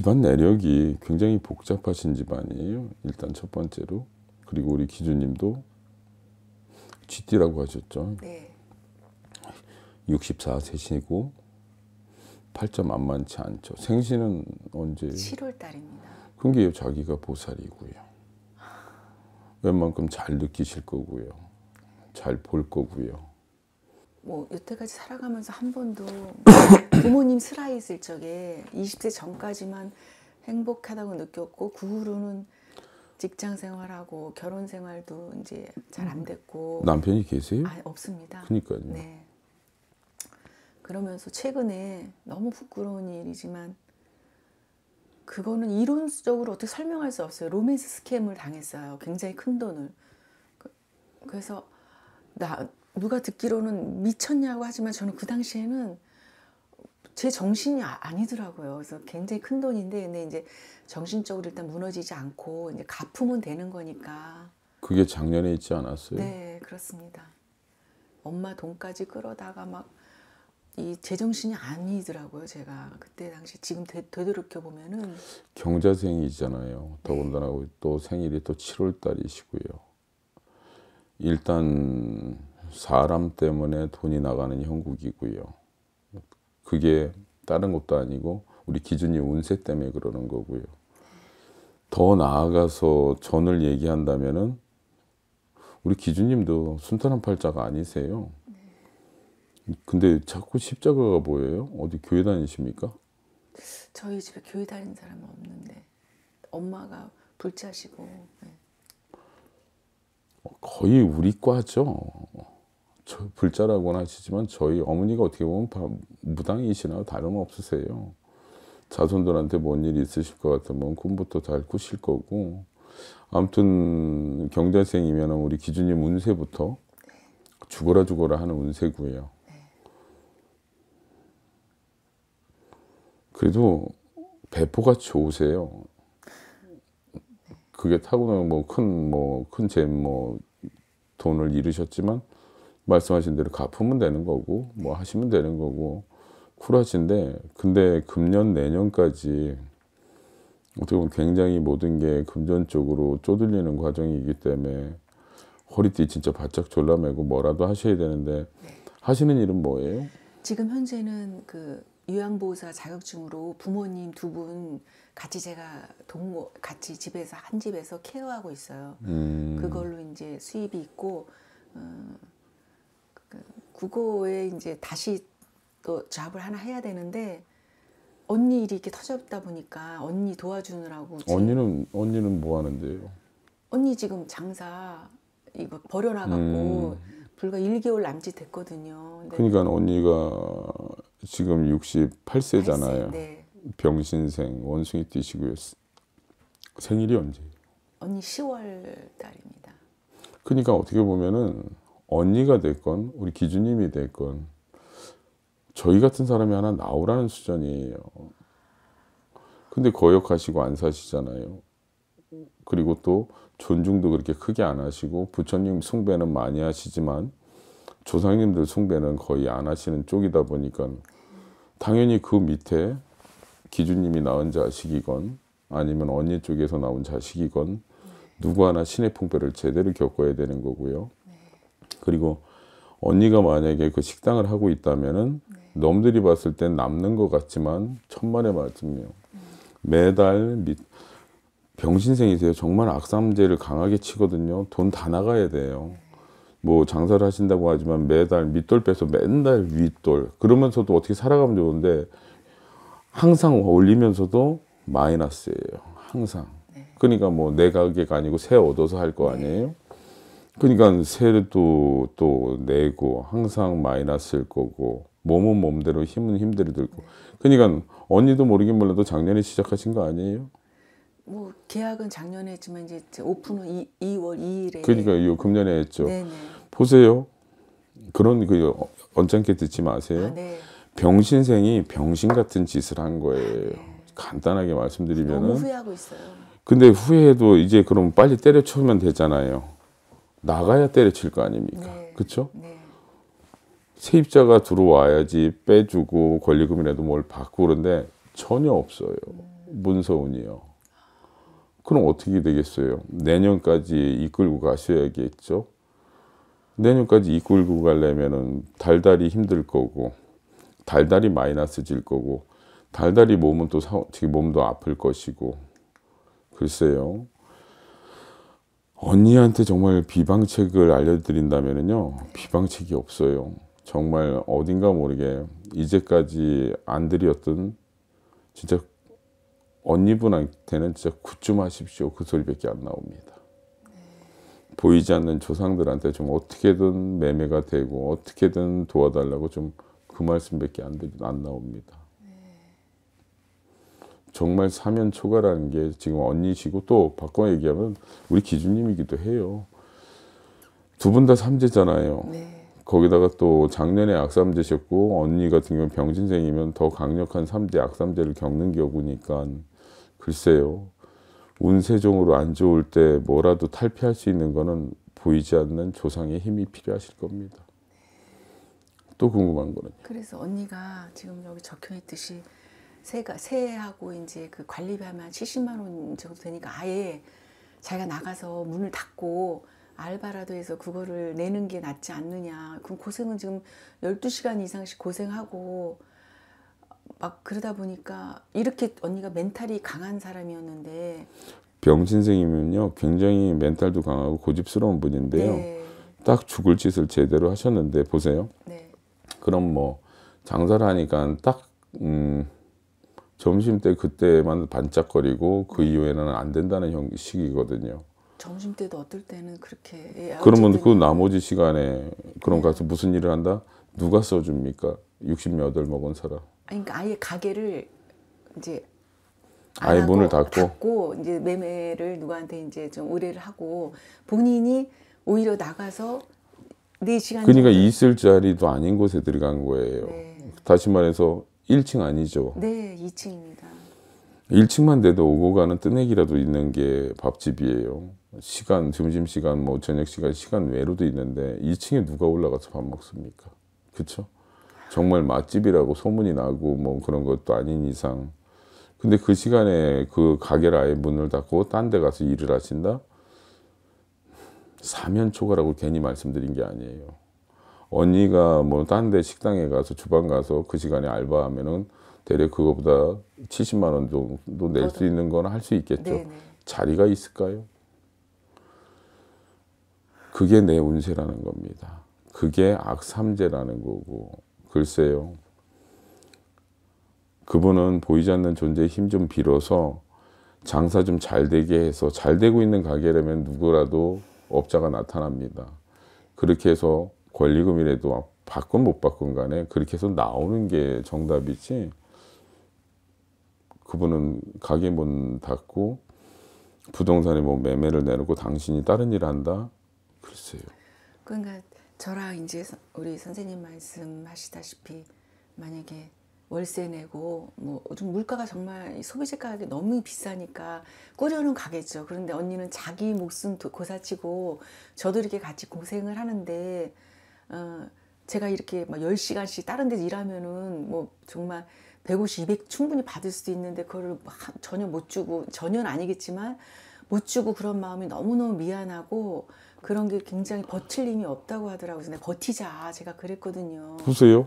집안 내력이 굉장히 복잡하신 집안이에요. 일단 첫 번째로. 그리고 우리 기준님도 쥐띠라고 하셨죠. 네. 64 세시고 8점 안 많지 않죠. 생신은 언제? 7월 달입니다. 그게 자기가 보살이고요. 웬만큼 잘 느끼실 거고요. 잘 볼 거고요. 뭐 여태까지 살아가면서 한 번도 뭐 부모님 슬아 있을 적에 20세 전까지만 행복하다고 느꼈고 그 후로는 직장 생활하고 결혼 생활도 이제 잘 안 됐고 남편이 계세요? 아, 없습니다. 그니까요 네. 그러면서 최근에 너무 부끄러운 일이지만 그거는 이론적으로 어떻게 설명할 수 없어요. 로맨스 스캠을 당했어요. 굉장히 큰 돈을. 그, 그래서 나 누가 듣기로는 미쳤냐고 하지만 저는 그 당시에는 제 정신이 아, 아니더라고요. 그래서 굉장히 큰 돈인데 근데 이제 정신적으로 일단 무너지지 않고 이제 갚으면 되는 거니까. 그게 작년에 있지 않았어요? 네, 그렇습니다. 엄마 돈까지 끌어다가 막 이 제정신이 아니더라고요. 제가 그때 당시 지금 되, 되돌이켜 보면은 경자생이잖아요. 네. 더군다나 네. 또 생일이 또 7월 달이시고요. 일단 사람 때문에 돈이 나가는 형국이고요. 그게 다른 것도 아니고 우리 기준이 운세 때문에 그러는 거고요. 더 나아가서 전을 얘기한다면은 우리 기준님도 순탄한 팔자가 아니세요. 근데 자꾸 십자가가 보여요 어디 교회 다니십니까? 저희 집에 교회 다니는 사람은 없는데 엄마가 불자시고 네. 거의 우리 과죠. 불자라고는 하시지만 저희 어머니가 어떻게 보면 무당이시나 다름없으세요. 자손들한테 뭔 일 있으실 것 같으면 꿈부터 잘 꾸실 거고 아무튼 경자생이면 우리 기준님 운세부터 죽어라 죽어라 하는 운세고요. 그래도 배포가 좋으세요. 그게 타고난 뭐큰 뭐큰제뭐 돈을 잃으셨지만 말씀하신 대로 갚으면 되는 거고 뭐 하시면 되는 거고 쿨하신데 근데 금년 내년까지 어떻게 보면 굉장히 모든 게 금전 적으로 쪼들리는 과정이기 때문에 허리띠 진짜 바짝 졸라매고 뭐라도 하셔야 되는데 하시는 일은 뭐예요? 지금 현재는 그 요양보호사 자격증으로 부모님 두 분 같이 제가 동무 같이 집에서 한 집에서 케어하고 있어요. 음. 그걸로 이제 수입이 있고 음, 국어에 이제 다시 또 잡을 하나 해야 되는데 언니 일이 이렇게 터졌다 보니까 언니 도와주느라고 언니는 언니는 뭐 하는데요? 언니 지금 장사 이거 버려나갔고 음. 불과 1개월 남짓 됐거든요. 그러니까 언니가 지금 68세잖아요. 네. 병신생 원숭이 뛰시고요. 생일이 언제 언니 10월 달입니다. 그러니까 어떻게 보면은 언니가 됐건 우리 기준님이 됐건 저희 같은 사람이 하나 나오라는 수준이에요. 근데 거역하시고 안 사시잖아요. 그리고 또 존중도 그렇게 크게 안 하시고 부처님 숭배는 많이 하시지만 조상님들 숭배는 거의 안 하시는 쪽이다 보니까 당연히 그 밑에 기준님이 낳은 자식이건 아니면 언니 쪽에서 나온 자식이건 누구 하나 신의 풍배를 제대로 겪어야 되는 거고요. 그리고 언니가 만약에 그 식당을 하고 있다면은 네. 넘들이 봤을 땐 남는 것 같지만 천만의 말씀이요. 음. 매달 미, 병신생이세요. 정말 악삼제를 강하게 치거든요. 돈 다 나가야 돼요. 네. 뭐 장사를 하신다고 하지만 매달 밑돌 빼서 맨날 윗돌 그러면서도 어떻게 살아가면 좋은데 항상 올리면서도 마이너스예요. 항상. 네. 그러니까 뭐 내 가게가 아니고 새 얻어서 할거 네. 아니에요. 그러니까 세도 또 내고 항상 마이너스일 거고 몸은 몸대로 힘은 힘대로 들고 그러니까 언니도 모르긴 몰라도 작년에 시작하신 거 아니에요? 뭐 계약은 작년에 했지만 이제 오픈은 2, 월 2일에 그러니까 요 금년에 했죠. 네네. 보세요. 그런 그 어, 언짢게 듣지 마세요. 아, 네. 병신생이 병신 같은 짓을 한 거예요. 아, 네. 간단하게 말씀드리면은 너무 후회하고 있어요. 근데 후회해도 이제 그럼 빨리 때려치우면 되잖아요. 나가야 때려칠 거 아닙니까? 네. 그렇죠? 네. 세입자가 들어와야지 빼주고 권리금이라도 뭘 받고 그런데 전혀 없어요. 음. 문서운이요. 그럼 어떻게 되겠어요? 내년까지 이끌고 가셔야겠죠? 내년까지 이끌고 가려면은 달달이 힘들 거고, 달달이 마이너스 질 거고, 달달이 몸은 또 사, 몸도 아플 것이고, 글쎄요. 언니한테 정말 비방책을 알려드린다면요. 비방책이 없어요. 정말 어딘가 모르게 이제까지 안 드렸던 진짜 언니분한테는 진짜 굿좀 하십시오. 그 소리밖에 안 나옵니다. 보이지 않는 조상들한테 좀 어떻게든 매매가 되고 어떻게든 도와달라고 좀 그 말씀밖에 안, 안 나옵니다. 정말 사면 초과라는 게 지금 언니시고 또 바꿔 얘기하면 우리 기준님이기도 해요. 두 분 다 삼재잖아요. 네. 거기다가 또 작년에 악삼재셨고 언니 같은 경우 병신생이면 더 강력한 삼재 악삼재를 겪는 경우니까 글쎄요. 운세종으로 안 좋을 때 뭐라도 탈피할 수 있는 거는 보이지 않는 조상의 힘이 필요하실 겁니다. 또 궁금한 거는 그래서 언니가 지금 여기 적혀 있듯이 세가 세하고 이제 그 관리비하면 70만 원 정도 되니까 아예 자기가 나가서 문을 닫고 알바라도 해서 그거를 내는 게 낫지 않느냐. 그럼 고생은 지금 12시간 이상씩 고생하고 막 그러다 보니까 이렇게 언니가 멘탈이 강한 사람이었는데 병신생이면요 굉장히 멘탈도 강하고 고집스러운 분인데요. 네. 딱 죽을 짓을 제대로 하셨는데 보세요. 네. 그럼 뭐 장사를 하니까 딱 음, 점심 때 그때만 반짝거리고 그 이후에는 안 된다는 형식이거든요. 점심 때도 어떨 때는 그렇게 예, 그러면 그 나머지 시간에 그럼 네. 가서 무슨 일을 한다? 누가 써줍니까? 68 먹은 사람. 아니, 그러니까 아예 가게를 이제 아예 문을 닫고. 닫고 이제 매매를 누구한테 이제 좀 의뢰를 하고 본인이 오히려 나가서 네 시간. 그러니까 정도. 있을 자리도 아닌 곳에 들어간 거예요. 네. 다시 말해서 1층 아니죠? 네, 2층입니다. 1층만 돼도 오고 가는 뜨내기라도 있는 게 밥집이에요. 시간, 점심시간, 뭐 저녁시간, 시간 외로도 있는데 2층에 누가 올라가서 밥 먹습니까? 그쵸? 정말 맛집이라고 소문이 나고 뭐 그런 것도 아닌 이상 근데 그 시간에 그 가게를 아예 문을 닫고 딴 데 가서 일을 하신다? 사면초과라고 괜히 말씀드린 게 아니에요. 언니가 뭐딴데 식당에 가서 주방 가서 그 시간에 알바하면은 대략 그거보다 70만 원 정도 낼 수 있는 건 할 수 있겠죠. 네네. 자리가 있을까요? 그게 내 운세라는 겁니다. 그게 악삼재라는 거고 글쎄요. 그분은 보이지 않는 존재의 힘 좀 빌어서 장사 좀 잘 되게 해서 잘 되고 있는 가게라면 누구라도 업자가 나타납니다. 그렇게 해서 권리금이라도 받건 아, 못 바꾼 간에 그렇게 해서 나오는 게 정답이지 그분은 가게 문 닫고 부동산에 뭐 매매를 내놓고 당신이 다른 일 한다 글쎄요 그러니까 저랑 이제 우리 선생님 말씀하시다시피 만약에 월세 내고 뭐 요즘 물가가 정말 소비재 가격이 너무 비싸니까 꾸려는 가겠죠. 그런데 언니는 자기 목숨 고사치고 저도 이렇게 같이 고생을 하는데 어, 제가 이렇게 막 10시간씩 다른 데서 일하면은 뭐 정말 150, 200 충분히 받을 수도 있는데 그걸 막 전혀 못 주고 전혀는 아니겠지만 못 주고 그런 마음이 너무너무 미안하고 그런 게 굉장히 버틸 힘이 없다고 하더라고요. 그래서 버티자 제가 그랬거든요. 보세요.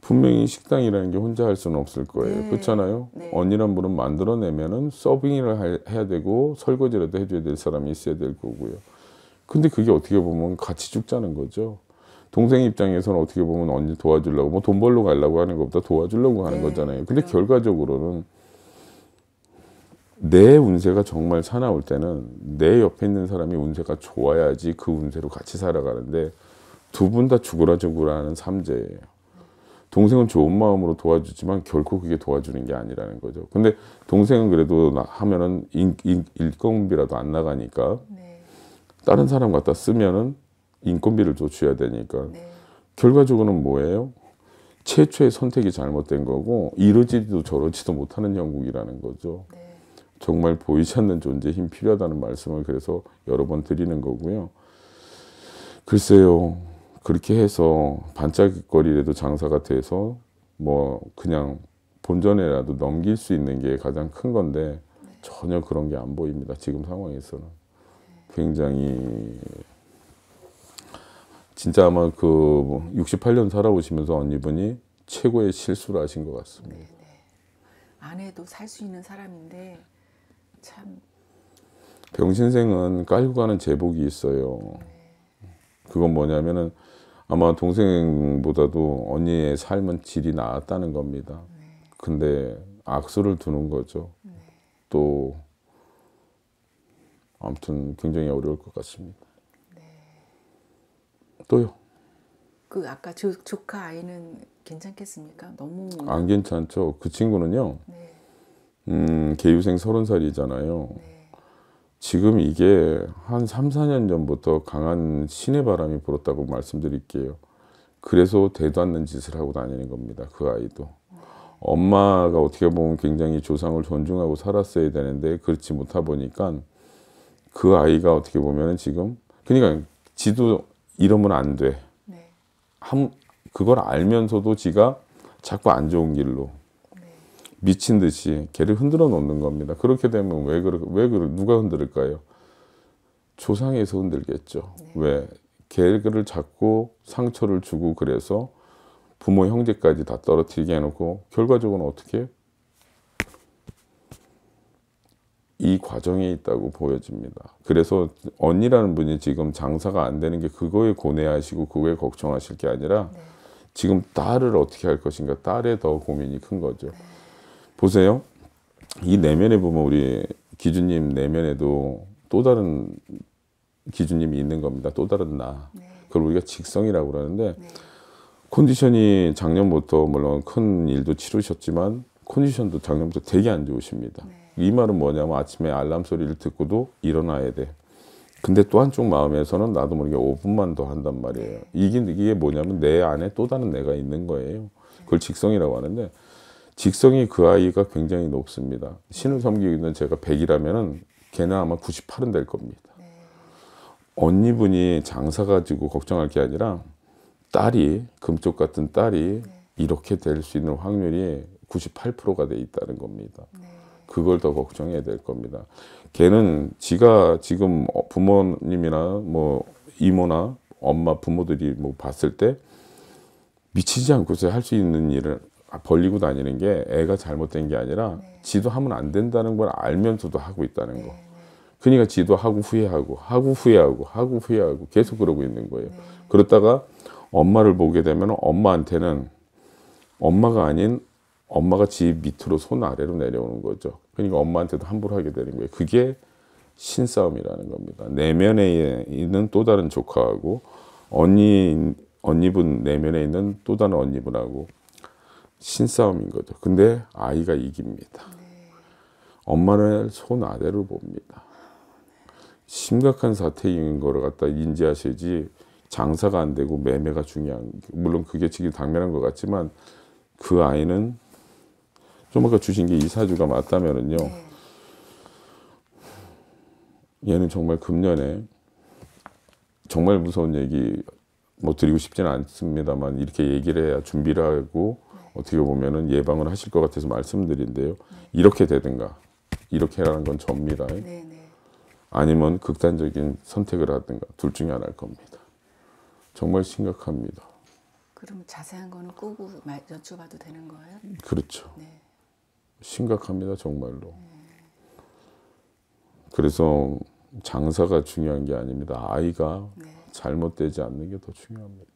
분명히 식당이라는 게 혼자 할 수는 없을 거예요. 네. 그렇잖아요. 네. 언니란 분은 만들어내면은 서빙을 해야 되고 설거지라도 해줘야 될 사람이 있어야 될 거고요. 근데 그게 어떻게 보면 같이 죽자는 거죠. 동생 입장에서는 어떻게 보면 언니 도와주려고 뭐 돈 벌러 가려고 하는 것보다 도와주려고 하는 네. 거잖아요. 근데 네. 결과적으로는 내 운세가 정말 사나울 때는 내 옆에 있는 사람이 운세가 좋아야지 그 운세로 같이 살아가는데 두 분 다 죽으라 죽으라 하는 삼재예요. 동생은 좋은 마음으로 도와주지만 결코 그게 도와주는 게 아니라는 거죠. 근데 동생은 그래도 하면은 인, 인, 일공비라도 안 나가니까 네. 다른 사람 갖다 쓰면은 인건비를 또 줘야 되니까 네. 결과적으로는 뭐예요? 최초의 선택이 잘못된 거고 이러지도 저러지도 못하는 영국이라는 거죠. 네. 정말 보이지 않는 존재 힘 필요하다는 말씀을 그래서 여러 번 드리는 거고요. 글쎄요. 그렇게 해서 반짝거리라도 장사가 돼서 뭐 그냥 본전에라도 넘길 수 있는 게 가장 큰 건데 네. 전혀 그런 게 안 보입니다. 지금 상황에서는. 굉장히 진짜 아마 그 68년 살아오시면서 언니분이 최고의 실수를 하신 것 같습니다. 네, 네. 아내도 살 수 있는 사람인데 참 병신생은 깔고 가는 제복이 있어요. 그건 뭐냐면은 아마 동생보다도 언니의 삶은 질이 나았다는 겁니다. 네. 근데 악수를 두는 거죠. 네. 또 아무튼 굉장히 어려울 것 같습니다. 또요. 그 아까 조, 조카 아이는 괜찮겠습니까? 너무 안 괜찮죠. 그 친구는요. 네. 음, 개유생 서른 살이잖아요. 네. 지금 이게 한 3, 4년 전부터 강한 신의 바람이 불었다고 말씀드릴게요. 그래서 대도 않는 짓을 하고 다니는 겁니다. 그 아이도. 네. 엄마가 어떻게 보면 굉장히 조상을 존중하고 살았어야 되는데 그렇지 못하 보니까 그 아이가 어떻게 보면 지금 그러니까 지도 이러면 안 돼. 네. 한, 그걸 알면서도 지가 자꾸 안 좋은 길로 네. 미친 듯이 걔를 흔들어 놓는 겁니다. 그렇게 되면 왜 그러, 왜 그러, 누가 흔들까요 조상에서 흔들겠죠. 네. 왜? 걔를 자꾸 상처를 주고 그래서 부모 형제까지 다 떨어뜨리게 해놓고 결과적으로 는 어떻게 이 과정에 있다고 보여집니다. 그래서 언니라는 분이 지금 장사가 안 되는 게 그거에 고뇌하시고 그거에 걱정하실 게 아니라 네. 지금 딸을 어떻게 할 것인가 딸에 더 고민이 큰 거죠. 네. 보세요. 이 내면에 보면 우리 기준님 내면에도 또 다른 기준님이 있는 겁니다. 또 다른 나. 네. 그걸 우리가 직성이라고 그러는데 네. 컨디션이 작년부터 물론 큰 일도 치르셨지만 컨디션도 작년부터 되게 안 좋으십니다. 네. 이 말은 뭐냐면 아침에 알람 소리를 듣고도 일어나야 돼. 근데 또 한쪽 마음에서는 나도 모르게 5분만 더 한단 말이에요. 이게, 이게 뭐냐면 내 안에 또 다른 내가 있는 거예요. 그걸 직성이라고 하는데 직성이 그 아이가 굉장히 높습니다. 신을 섬기고 있는 제가 100이라면은 걔는 아마 98은 될 겁니다. 언니분이 장사 가지고 걱정할 게 아니라 딸이 금쪽 같은 딸이 네. 이렇게 될 수 있는 확률이 98%가 돼 있다는 겁니다. 네. 그걸 더 걱정해야 될 겁니다. 걔는 지가 지금 어, 부모님이나 뭐 이모나 엄마 부모들이 뭐 봤을 때 미치지 않고서 할수 있는 일을 아, 벌리고 다니는 게 애가 잘못된 게 아니라 네. 지도 하면 안 된다는 걸 알면서도 하고 있다는 거. 네. 네. 그러니까 지도 하고 후회하고 하고 후회하고 하고 후회하고 계속 그러고 있는 거예요. 네. 그러다가 엄마를 보게 되면 엄마한테는 엄마가 아닌 엄마가 집 밑으로 손 아래로 내려오는 거죠. 그러니까 엄마한테도 함부로 하게 되는 거예요. 그게 신싸움이라는 겁니다. 내면에 있는 또 다른 조카하고 언니 언니분 내면에 있는 또 다른 언니분하고 신싸움인 거죠. 근데 아이가 이깁니다. 네. 엄마를 손 아래로 봅니다. 심각한 사태인 거를 갖다 인지하셔야지 장사가 안 되고 매매가 중요한 물론 그게 지금 당면한 것 같지만 그 아이는 좀 아까 주신 게 이사주가 맞다면은요. 네. 얘는 정말 금년에 정말 무서운 얘기 뭐 드리고 싶지는 않습니다만 이렇게 얘기를 해야 준비를 하고 네. 어떻게 보면은 예방을 하실 것 같아서 말씀드린데요. 이렇게 되든가 이렇게 하라는 건 접니다. 네, 아니면 극단적인 선택을 하든가 둘 중에 하나일 겁니다. 정말 심각합니다. 그럼 자세한 거는 꾸고 여쭤봐도 되는 거예요? 그렇죠. 네. 심각합니다, 정말로. 그래서 장사가 중요한 게 아닙니다. 아이가 네. 잘못되지 않는 게 더 중요합니다.